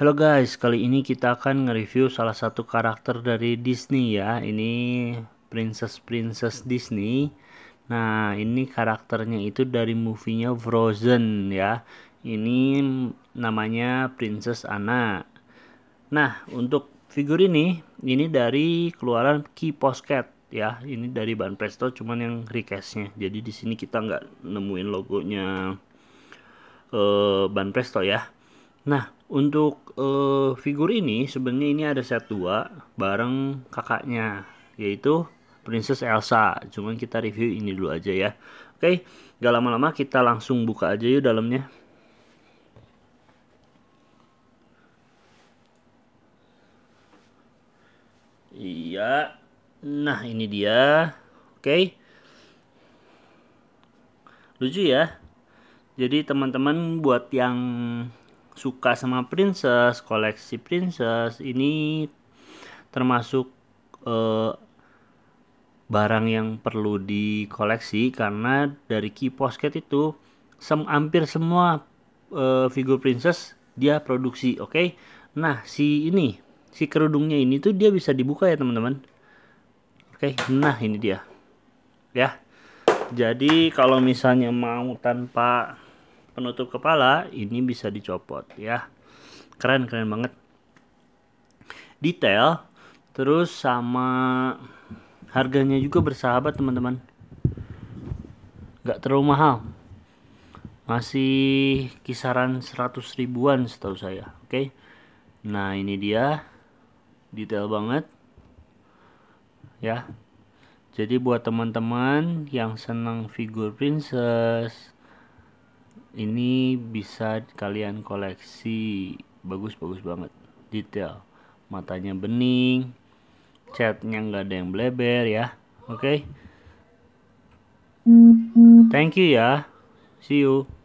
Halo guys, kali ini kita akan nge-review salah satu karakter dari Disney ya. Ini princess-princess Disney. Nah, ini karakternya itu dari movie-nya Frozen ya. Ini namanya Princess Anna. Nah, untuk figur ini, ini dari keluaran Key Posket ya. Ini dari bahan Presto cuman yang requestnya. Jadi di sini kita nggak nemuin logonya eh, bahan Presto ya. Nah, untuk uh, figur ini sebenarnya ini ada set 2 bareng kakaknya yaitu Princess Elsa. Cuman kita review ini dulu aja ya. Oke, gak lama-lama kita langsung buka aja yuk dalamnya. Iya. Nah, ini dia. Oke. Lucu ya. Jadi teman-teman buat yang suka sama princess, koleksi princess ini termasuk uh, barang yang perlu dikoleksi karena dari key posket itu sem hampir semua uh, figur princess dia produksi, oke? Okay? Nah, si ini, si kerudungnya ini tuh dia bisa dibuka ya, teman-teman. Oke, okay? nah ini dia. Ya. Jadi kalau misalnya mau tanpa penutup kepala ini bisa dicopot ya keren keren banget detail terus sama harganya juga bersahabat teman-teman nggak terlalu mahal masih kisaran 100 ribuan setahu saya oke okay? nah ini dia detail banget ya jadi buat teman-teman yang senang figur princess ini bisa kalian koleksi bagus-bagus banget detail matanya bening catnya nggak ada yang bleber ya oke okay? thank you ya see you